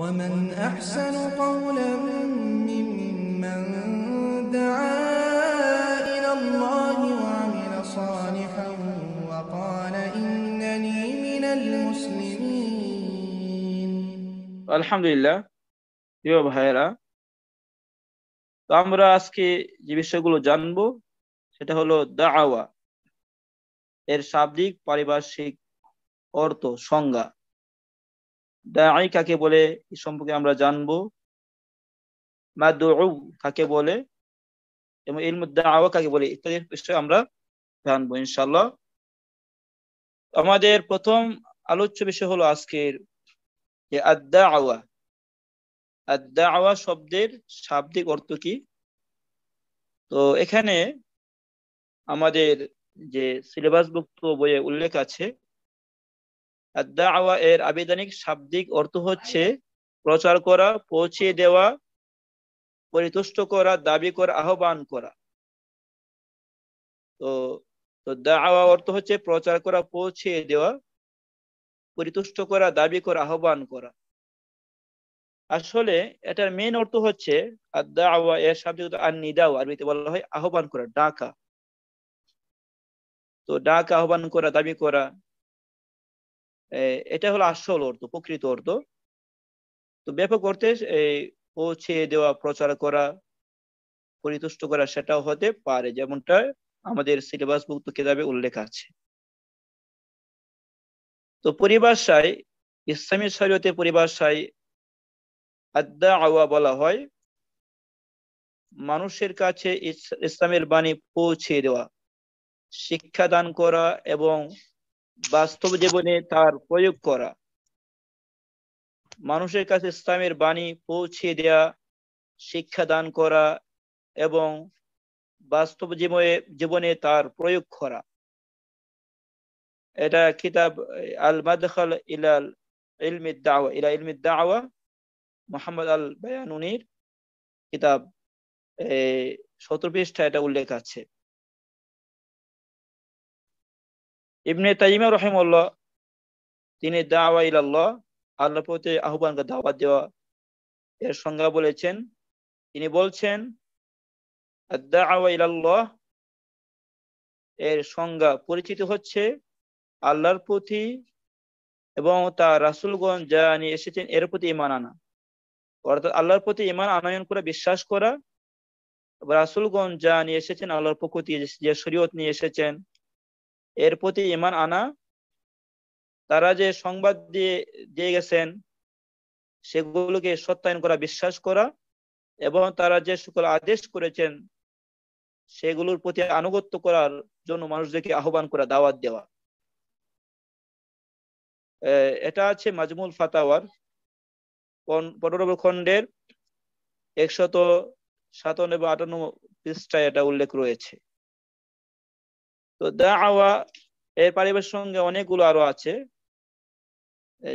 ومن أحسن قولا ممن دعا إلى الله وعمل صالحا وقال إنني من المسلمين الحمد لله প্রিয় ভাইরা তো আমরা আজকে যে বিষয়গুলো জানবো সেটা হলো দাওয়া এর শাব্দিক পারিভাষিক অর্থ সংজ্ঞা দাঈ কাকে বলে এ সম্পর্কে আমরা জানবো কাকে বলে এবং এর মধ্যে আওয়া কাকে বলে ইত্যাদির বিষয়ে আমরা জানবো ইনশাল্লাহ আমাদের প্রথম আলোচ্য বিষয় হলো আজকের যে আদা আওয়া আদা আওয়া শব্দের শাব্দিক অর্থ কি তো এখানে আমাদের যে সিলেবাসভুক্ত বইয়ে উল্লেখ আছে দাওয়া এর আবেদনিক শাব্দিক অর্থ হচ্ছে প্রচার করা পৌঁছে দেওয়া পরিতুষ্ট করা দাবি করা আহ্বান করা তো তো দাওয়া অর্থ হচ্ছে প্রচার করা পৌঁছে দেওয়া পরিতুষ্ট করা দাবি করা আহ্বান করা আসলে এটার মেন অর্থ হচ্ছে দাওয়া এর শাব্দিক আর নিদাও আরবিতে বলা হয় আহ্বান করা ডাকা তো ডাকা আহ্বান করা দাবি করা এটা হলো আসল অর্থ প্রকৃত অর্থ তো ব্যাপক অর্থে পৌঁছে দেওয়া প্রচার করা পরিতুষ্ট করা সেটাও হতে পারে যেমনটা আমাদের সিলেবাস মুক্ত কিতাবে উল্লেখ আছে তো পরিভাষায় ইসলামী শরীয়তে পরিভাষায় আদা আওয়া বলা হয় মানুষের কাছে ইসলামের বাণী পৌঁছে দেওয়া শিক্ষা দান করা এবং বাস্তব জীবনে তার প্রয়োগ করা মানুষের কাছে ইসলামের বাণী পৌঁছে দেয়া শিক্ষা দান করা এবং বাস্তব জীবনে জীবনে তার প্রয়োগ করা এটা কিতাব আল মাদখাল ইলাল ইলমি দাওয়া ইলা ইলমি দাওয়া মোহাম্মদ আল বায়ানুনির কিতাব সতেরো পৃষ্ঠা এটা উল্লেখ আছে ইবনে তাইমা রহিম তিনি দাওয়া ইল্লাহ আল্লাহ প্রতি আহ্বানকে দাওয়াত দেওয়া এর সংজ্ঞা বলেছেন তিনি বলছেন দাওয়া ইল্লাহ এর সংজ্ঞা পরিচিত হচ্ছে আল্লাহর প্রতি এবং তার রাসুলগঞ্জ যা নিয়ে এসেছেন এর প্রতি ইমান আনা অর্থাৎ আল্লাহর প্রতি ইমান আনয়ন করে বিশ্বাস করা রাসুলগঞ্জ যা নিয়ে এসেছেন আল্লাহর পক্ষ থেকে যে শরীয়ত নিয়ে এসেছেন এর প্রতি ইমান আনা তারা যে সংবাদ দিয়ে দিয়ে গেছেন সেগুলোকে সত্যায়ন করা বিশ্বাস করা এবং তারা যে সকল আদেশ করেছেন সেগুলোর প্রতি আনুগত্য করার জন্য মানুষদেরকে আহ্বান করা দাওয়াত দেওয়া এটা আছে মাজমুল ফাতাওয়ার পনেরো খণ্ডের একশত সাতান্ন বা আটান্ন পৃষ্ঠায় এটা উল্লেখ রয়েছে তো দাওয়া এর পারিবার সঙ্গে অনেকগুলো আরো আছে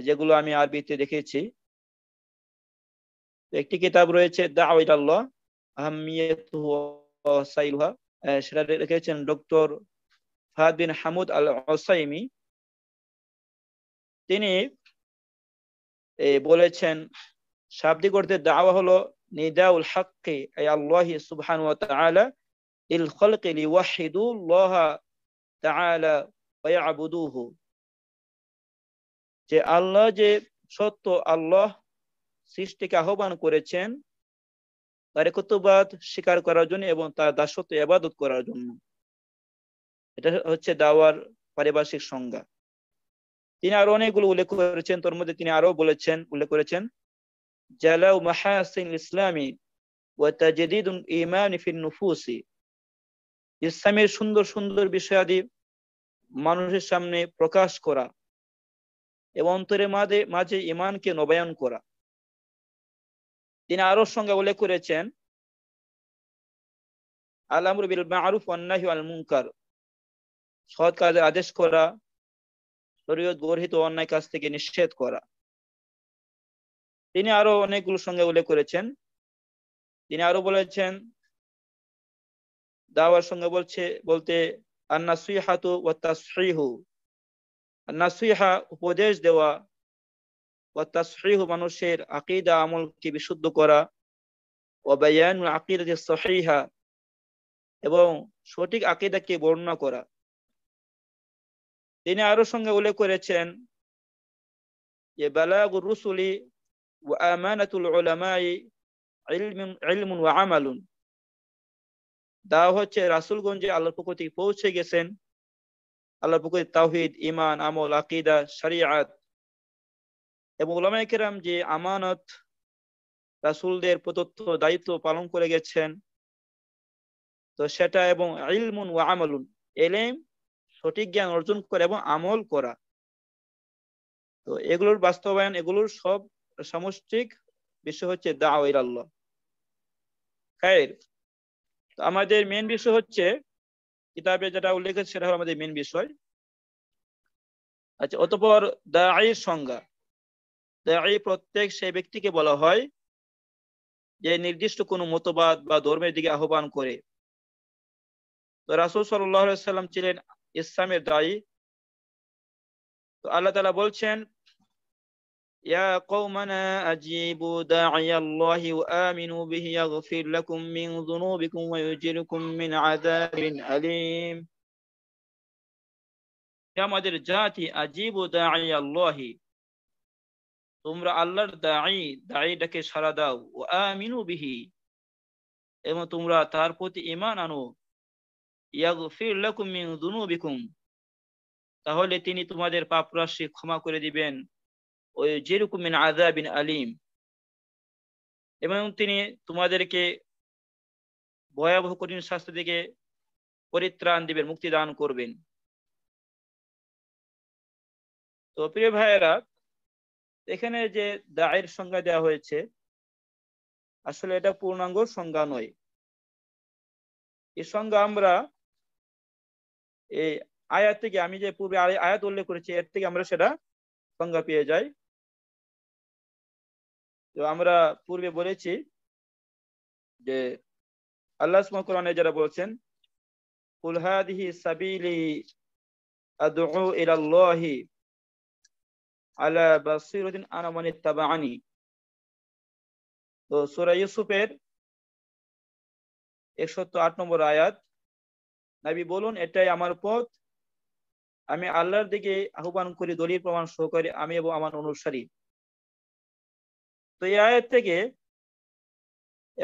যেগুলো আমি আরবিতে দেখেছি একটি কিতাব রয়েছে সেটা রেখেছেন ডক্টর হামুদ আল তিনি বলেছেন শাব্দিক অর্থে দাওয়া হলো নিদাউল হাক্কি আল্লাহ সুবহান ওয়া তাআলা ইল খলকি লিওয়াহিদুল্লাহ তাআলা যে আল্লাহ যে সত্য আল্লাহ সৃষ্টিকে আহ্বান করেছেন তার একত্রবাদ স্বীকার করার জন্য এবং তার দাসত্ব এবাদত করার জন্য এটা হচ্ছে দাওয়ার পারিপার্শ্বিক সংজ্ঞা তিনি আরো অনেকগুলো উল্লেখ করেছেন তোর মধ্যে তিনি আরো বলেছেন উল্লেখ করেছেন জালাউ মাহাসিন ইসলামী ওয়া তাজদিদুল ইমান ফিন নুফুসি ইসলামের সুন্দর সুন্দর বিষয়াদি মানুষের সামনে প্রকাশ করা এবং অন্তরের মাঝে মাঝে ইমানকে নবায়ন করা তিনি আরো সঙ্গে উল্লেখ করেছেন আলামর বিল অন্যাহি আল মুঙ্কার সৎ কাজে আদেশ করা শরীয়ত গর্হিত অন্যায় কাজ থেকে নিষেধ করা তিনি আরো অনেকগুলো সঙ্গে উল্লেখ করেছেন তিনি আরো বলেছেন দাওয়ার সঙ্গে বলছে বলতে আন্নাসুইহাতু ওয়া তাসহিহু নাসিহা উপদেশ দেওয়া ওয়া তাসহিহ মানুষের আকীদা আমলকে বিশুদ্ধ করা ওয়া সহিহা এবং সঠিক কে বর্ণনা করা তিনি আরো সঙ্গে উল্লেখ করেছেন যে বালাগুর রুসুলি ওয়া আমানাতুল উলামাই ইলমুন ইলমুন ওয়া আমালুন দা হচ্ছে রাসুলগঞ্জে আল্লাহর পক্ষ থেকে পৌঁছে গেছেন আল্লাহর পক্ষ তাহিদ ইমান আমল আকিদা শরিয়াত এবং কেরাম যে আমানত রাসুলদের প্রদত্ত দায়িত্ব পালন করে গেছেন তো সেটা এবং ইলমুন ও আমলুন এলেম সঠিক জ্ঞান অর্জন করা এবং আমল করা তো এগুলোর বাস্তবায়ন এগুলোর সব সামষ্টিক বিষয় হচ্ছে দা আল্লাহ খায়ের তো আমাদের মেন বিষয় হচ্ছে কিতাবে যেটা উল্লেখ আছে সেটা হলো আমাদের মেন বিষয় আচ্ছা অতপর দায়ের সংজ্ঞা দায়ী প্রত্যেক সেই ব্যক্তিকে বলা হয় যে নির্দিষ্ট কোনো মতবাদ বা ধর্মের দিকে আহ্বান করে তো রাসুল সাল্লাম ছিলেন ইসলামের দায়ী তো আল্লাহ তালা বলছেন يا قومنا أجيبوا داعي الله وآمنوا به يغفر لكم من ذنوبكم ويجركم من عذاب أليم يا مدر جاتي أجيبوا داعي الله تمر الله داعي داعي دك شرادا وآمنوا به إما تمر تاركوت إيمان أنو يغفر لكم من ذنوبكم تهولي تيني تمادر پاپراشي خما كوري دي بين মিন আযাবিন আলিম এবং তিনি তোমাদেরকে ভয়াবহ কঠিন শাস্তি থেকে পরিত্রাণ দিবেন মুক্তি দান করবেন তো প্রিয় ভাইয়েরা এখানে যে দায়ের সংজ্ঞা দেওয়া হয়েছে আসলে এটা পূর্ণাঙ্গ সংজ্ঞা নয় এই সংজ্ঞা আমরা এই আয়াত থেকে আমি যে পূর্বে আয়াত উল্লেখ করেছি এর থেকে আমরা সেটা সংজ্ঞা পেয়ে যাই তো আমরা পূর্বে বলেছি যে আল্লাহ কোরআনে যারা বলছেন قل هذه তো ইউসুফের আট নম্বর আয়াত বলুন এটাই আমার পথ আমি আল্লাহর দিকে আহ্বান করি দলীয় প্রমাণ সহকারে আমি এবং আমার অনুসারী তো এই আয়াত থেকে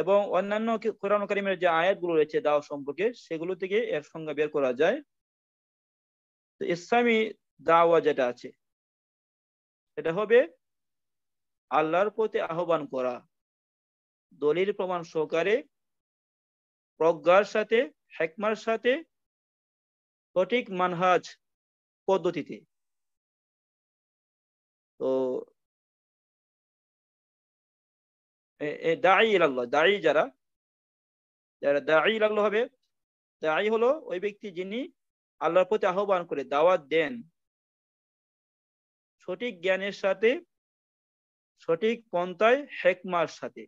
এবং অন্যান্য কোরআন করিমের যে আয়াতগুলো রয়েছে দাও সম্পর্কে সেগুলো থেকে এর সংজ্ঞা বের করা যায় তো ইসলামী দাওয়া যেটা আছে সেটা হবে আল্লাহর প্রতি আহ্বান করা দলিল প্রমাণ সহকারে প্রজ্ঞার সাথে হেকমার সাথে সঠিক মানহাজ পদ্ধতিতে তো দাঁড়ি ইলাল্লাহ দাঁড়ি যারা যারা দাঁড়ি ইলাল্লাহ হবে দাঁড়ি হলো ওই ব্যক্তি যিনি আল্লাহর প্রতি আহ্বান করে দাওয়াত দেন সঠিক জ্ঞানের সাথে সঠিক পন্থায় হেকমার সাথে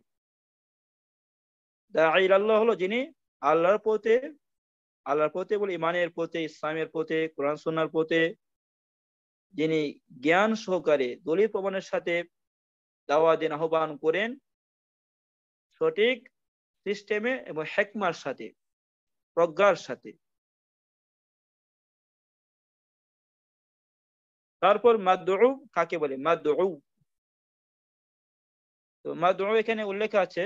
দাঁড়ি ইলাল্লাহ হলো যিনি আল্লাহর পথে আল্লাহর পথে বলে ইমানের পথে ইসলামের পথে কোরআন সোনার পথে যিনি জ্ঞান সহকারে দলীয় প্রমাণের সাথে দাওয়া দিন আহ্বান করেন সঠিক সিস্টেমে এবং হেকমার সাথে প্রজ্ঞার সাথে তারপর মাদু কাকে বলে মাদু তো মাদু এখানে উল্লেখ আছে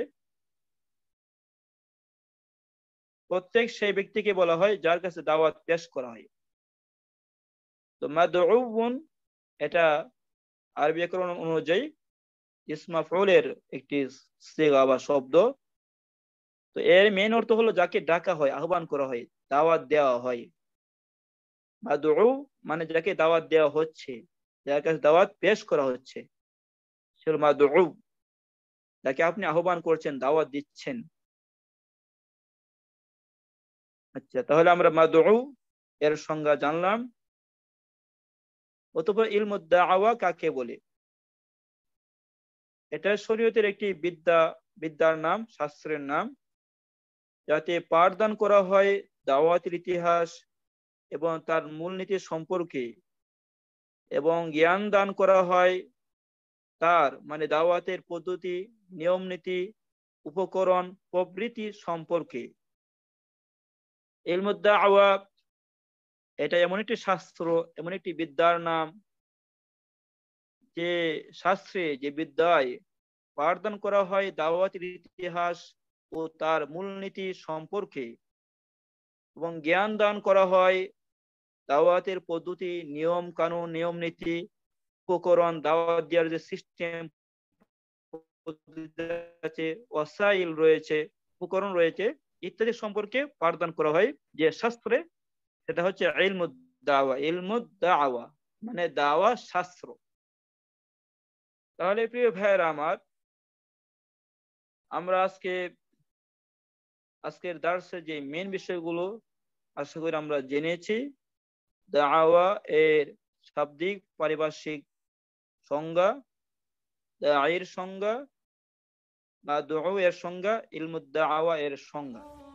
প্রত্যেক সেই ব্যক্তিকে বলা হয় যার কাছে দাওয়াত পেশ করা হয় তো মাদুন এটা আরবি অনুযায়ী ইসমাফুলের একটি সেগা বা শব্দ তো এর মেন অর্থ হলো যাকে ডাকা হয় আহ্বান করা হয় দাওয়াত দেওয়া হয় বা মানে যাকে দাওয়াত দেওয়া হচ্ছে যার কাছে দাওয়াত পেশ করা হচ্ছে সেল যাকে আপনি আহ্বান করছেন দাওয়াত দিচ্ছেন আচ্ছা তাহলে আমরা মা এর সংজ্ঞা জানলাম অতপর ইলমুদ্দা আওয়া কাকে বলে এটা শরীয়তের একটি বিদ্যা বিদ্যার নাম শাস্ত্রের নাম যাতে পাঠদান করা হয় দাওয়াতের ইতিহাস এবং তার মূলনীতি সম্পর্কে এবং জ্ঞান দান করা হয় তার মানে দাওয়াতের পদ্ধতি নিয়ম নীতি উপকরণ প্রভৃতি সম্পর্কে এর মধ্যে আওয়া এটা এমন একটি শাস্ত্র এমন একটি বিদ্যার নাম যে শাস্ত্রে যে বিদ্যায় পাঠদান করা হয় দাওয়াতের ইতিহাস ও তার মূলনীতি সম্পর্কে এবং জ্ঞান দান করা হয় দাওয়াতের পদ্ধতি নিয়ম কানুন নিয়ম নীতি উপকরণ দাওয়াত দেওয়ার যে সিস্টেম আছে অসাইল রয়েছে উপকরণ রয়েছে ইত্যাদি সম্পর্কে পাঠদান করা হয় যে শাস্ত্রে সেটা হচ্ছে ইলমুদ দাওয়া ইলমুদ দাওয়া মানে দাওয়া শাস্ত্র তাহলে প্রিয় ভাইয়ের আমার আমরা আজকে আজকের দার্সের যে মেন বিষয়গুলো আশা করি আমরা জেনেছি দাওয়া এর শাব্দিক পারিপার্শ্বিক সংজ্ঞা আয়ের সংজ্ঞা বা দোয়া এর সংজ্ঞা ইলমুদ্দা আওয়া এর সংজ্ঞা